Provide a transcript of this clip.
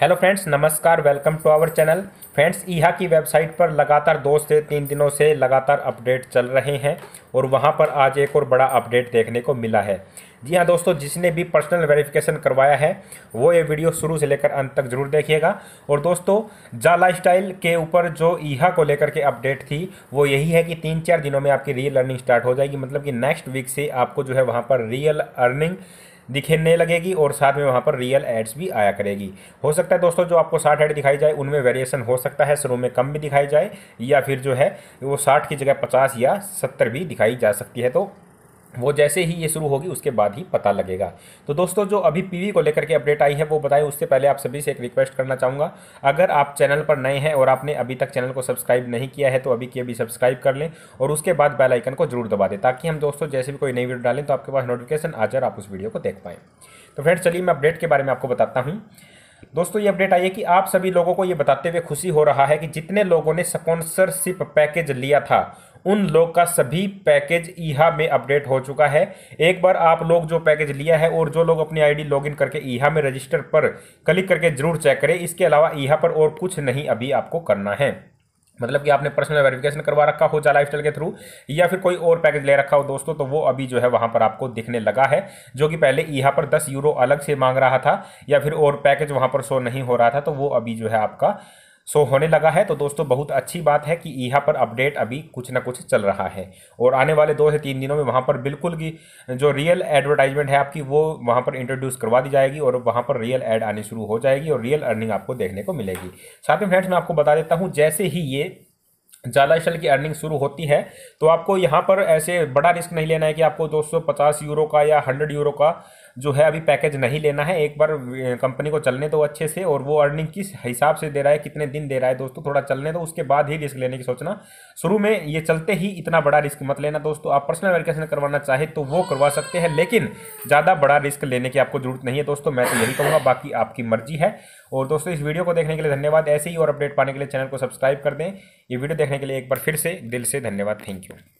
hello friends नमस्कार welcome to our channel friends ईहा की वेबसाइट पर लगातार दो से तीन दिनों से लगातार अपडेट चल रहे हैं और वहां पर आज एक और बड़ा अपडेट देखने को मिला है जी हाँ दोस्तों जिसने भी पर्सनल वेरिफिकेशन करवाया है वो ये वीडियो शुरू से लेकर अंत तक जरूर देखिएगा और दोस्तों जा लाइफस्टाइल के ऊपर जो ईहा को लेकर के अपडेट थी वो यही है कि तीन चार दिनों में आपकी रियल अर्निंग स्टार्ट हो जाएगी मतलब कि नेक्स्ट वीक से आपको जो है वहाँ पर रियल अर्निंग दिखने लगेगी और साथ में वहाँ पर रियल एड्स भी आया करेगी हो सकता है दोस्तों जो आपको साठ ऐड दिखाई जाए उनमें वेरिएशन हो सकता है शुरू में कम भी दिखाई जाए या फिर जो है वो साठ की जगह पचास या सत्तर भी दिखाई जा सकती है तो वो जैसे ही ये शुरू होगी उसके बाद ही पता लगेगा तो दोस्तों जो अभी पीवी को लेकर के अपडेट आई है वो बताएं उससे पहले आप सभी से एक रिक्वेस्ट करना चाहूँगा अगर आप चैनल पर नए हैं और आपने अभी तक चैनल को सब्सक्राइब नहीं किया है तो अभी के अभी सब्सक्राइब कर लें और उसके बाद बेल आइकन को जरूर दबा दें ताकि हम दोस्तों जैसे भी कोई नई वीडियो डालें तो आपके पास नोटिफिकेशन आ जाए आप उस वीडियो को देख पाएँ तो फ्रेंड्स चलिए मैं अपडेट के बारे में आपको बताता हूँ दोस्तों ये अपडेट आई है कि आप सभी लोगों को ये बताते हुए खुशी हो रहा है कि जितने लोगों ने स्पॉन्सरशिप पैकेज लिया था उन लोग का सभी पैकेज ईहा में अपडेट हो चुका है एक बार आप लोग जो पैकेज लिया है और जो लोग अपनी आईडी लॉगिन करके ईहा में रजिस्टर पर क्लिक करके जरूर चेक करें इसके अलावा ईहा पर और कुछ नहीं अभी आपको करना है मतलब कि आपने पर्सनल वेरिफिकेशन करवा रखा हो जा लाइफ के थ्रू या फिर कोई और पैकेज ले रखा हो दोस्तों तो वो अभी जो है वहाँ पर आपको दिखने लगा है जो कि पहले यहाँ पर दस यूरो अलग से मांग रहा था या फिर और पैकेज वहाँ पर शो नहीं हो रहा था तो वो अभी जो है आपका सो होने लगा है तो दोस्तों बहुत अच्छी बात है कि यहाँ पर अपडेट अभी कुछ ना कुछ चल रहा है और आने वाले दो से तीन दिनों में वहाँ पर बिल्कुल भी जो रियल एडवर्टाइजमेंट है आपकी वो वहाँ पर इंट्रोड्यूस करवा दी जाएगी और वहाँ पर रियल एड आनी शुरू हो जाएगी और रियल अर्निंग आपको देखने को मिलेगी साथ में फ्रेंड्स मैं आपको बता देता हूँ जैसे ही ये जाला की अर्निंग शुरू होती है तो आपको यहाँ पर ऐसे बड़ा रिस्क नहीं लेना है कि आपको दो यूरो का या हंड्रेड यूरो का जो है अभी पैकेज नहीं लेना है एक बार कंपनी को चलने दो अच्छे से और वो अर्निंग किस हिसाब से दे रहा है कितने दिन दे रहा है दोस्तों थोड़ा चलने दो उसके बाद ही रिस्क लेने की सोचना शुरू में ये चलते ही इतना बड़ा रिस्क मत लेना दोस्तों आप पर्सनल वेरिकेशन करवाना चाहे तो वो करवा सकते हैं लेकिन ज़्यादा बड़ा रिस्क लेने की आपको जरूरत नहीं है दोस्तों मैं तो यही कहूँगा बाकी आपकी मर्जी है और दोस्तों इस वीडियो को देखने के लिए धन्यवाद ऐसे ही और अपडेट पाने के लिए चैनल को सब्सक्राइब कर दें ये वीडियो देखने के लिए एक बार फिर से दिल से धन्यवाद थैंक यू